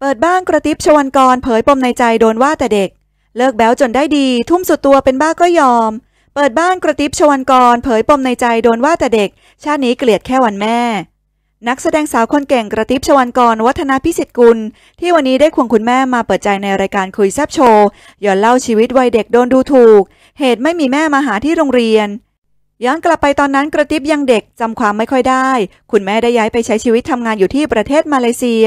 เปิดบ้านกระติบชวันกรเผยปมในใจโดนว่าแต่เด็ก เลิกแบ้วจนได้ดีทุ่มสุดตัวเป็นบ้าก็ยอม เปิดบ้านกระติบชวันกรเผยปมในใจโดนว่าแต่เด็ก ชาตินี้เกลียดแค่วันแม่ นักแสดงสาวคนเก่งกระติบชวันกรวัฒนาพิสิทธิ์กุล ที่วันนี้ได้ควงคุณแม่มาเปิดใจในรายการคุยแซบโชว์ย้อนเล่าชีวิตวัยเด็กโดนดูถูก เหตุไม่มีแม่มาหาที่โรงเรียนย้อนกลับไปตอนนั้นกระติบยังเด็กจำความไม่ค่อยได้ คุณแม่ได้ย้ายไปใช้ชีวิตทำงานอยู่ที่ประเทศมาเลเซีย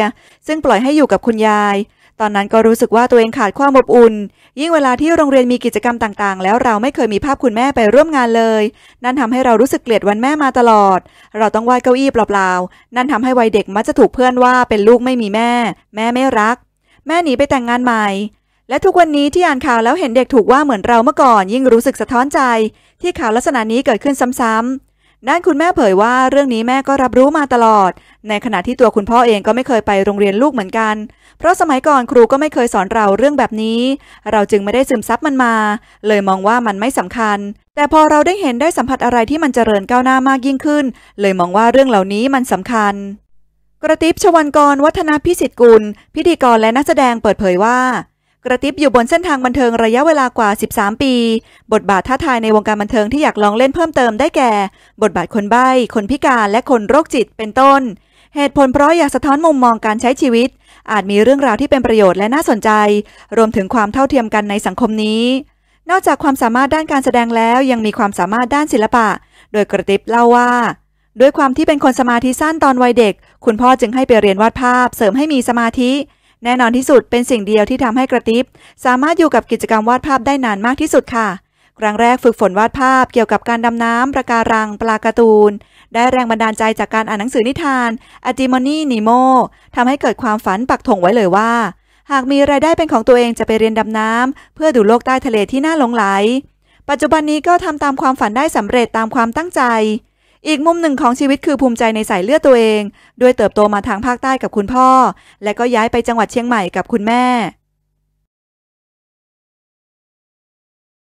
ซึ่งปล่อยให้อยู่กับคุณยาย ตอนนั้นก็รู้สึกว่าตัวเองขาดความอบอุ่น ยิ่งเวลาที่โรงเรียนมีกิจกรรมต่างๆแล้วเราไม่เคยมีภาพคุณแม่ไปร่วมงานเลย นั่นทำให้เรารู้สึกเกลียดวันแม่มาตลอด เราต้องวาดเก้าอี้เปล่าๆนั่นทำให้วัยเด็กมักจะถูกเพื่อนว่าเป็นลูกไม่มีแม่ แม่ไม่รัก แม่หนีไปแต่งงานใหม่และทุกวันนี้ที่อ่านข่าวแล้วเห็นเด็กถูกว่าเหมือนเราเมื่อก่อน ยิ่งรู้สึกสะท้อนใจที่ข่าวลักษณะนี้เกิดขึ้นซ้ำๆด้านคุณแม่เผยว่าเรื่องนี้แม่ก็รับรู้มาตลอด ในขณะที่ตัวคุณพ่อเองก็ไม่เคยไปโรงเรียนลูกเหมือนกัน เพราะสมัยก่อนครูก็ไม่เคยสอนเราเรื่องแบบนี้ เราจึงไม่ได้ซึมซับมันมา เลยมองว่ามันไม่สำคัญ แต่พอเราได้เห็นได้สัมผัสอะไรที่มันเจริญก้าวหน้ามากยิ่งขึ้น เลยมองว่าเรื่องเหล่านี้มันสำคัญ กระติบชวันกรวัฒนาพิสิทธิ์กุล พิธีกรและนักแสดงเปิดเผยว่ากระติบอยู่บนเส้นทางบันเทิงระยะเวลากว่า 13 ปี บทบาทท้าทายในวงการบันเทิงที่อยากลองเล่นเพิ่มเติมได้แก่ บทบาทคนใบ้ คนพิการและคนโรคจิตเป็นต้น เหตุผลเพราะอยากสะท้อนมุมมองการใช้ชีวิต อาจมีเรื่องราวที่เป็นประโยชน์และน่าสนใจ รวมถึงความเท่าเทียมกันในสังคมนี้ นอกจากความสามารถด้านการแสดงแล้วยังมีความสามารถด้านศิลปะ โดยกระติบเล่าว่า ด้วยความที่เป็นคนสมาธิสั้นตอนวัยเด็ก คุณพ่อจึงให้ไปเรียนวาดภาพ เสริมให้มีสมาธิแน่นอนที่สุดเป็นสิ่งเดียวที่ทำให้กระติบสามารถอยู่กับกิจกรรมวาดภาพได้นานมากที่สุดค่ะ ครั้งแรกฝึกฝนวาดภาพ เกี่ยวกับการดำน้ำประการัง ปลาการ์ตูน ได้แรงบันดาลใจจากการอ่านหนังสือนิทานอจิมอนี่นิโมทำให้เกิดความฝันปักธงไว้เลยว่า หากมีรายได้เป็นของตัวเองจะไปเรียนดำน้ำเพื่อดูโลกใต้ทะเลที่น่าหลงไหล ปัจจุบันนี้ก็ทำตามความฝันได้สำเร็จตามความตั้งใจอีกมุมหนึ่งของชีวิตคือภูมิใจในสายเลือดตัวเอง ด้วยเติบโตมาทางภาคใต้กับคุณพ่อ และก็ย้ายไปจังหวัดเชียงใหม่กับคุณแม่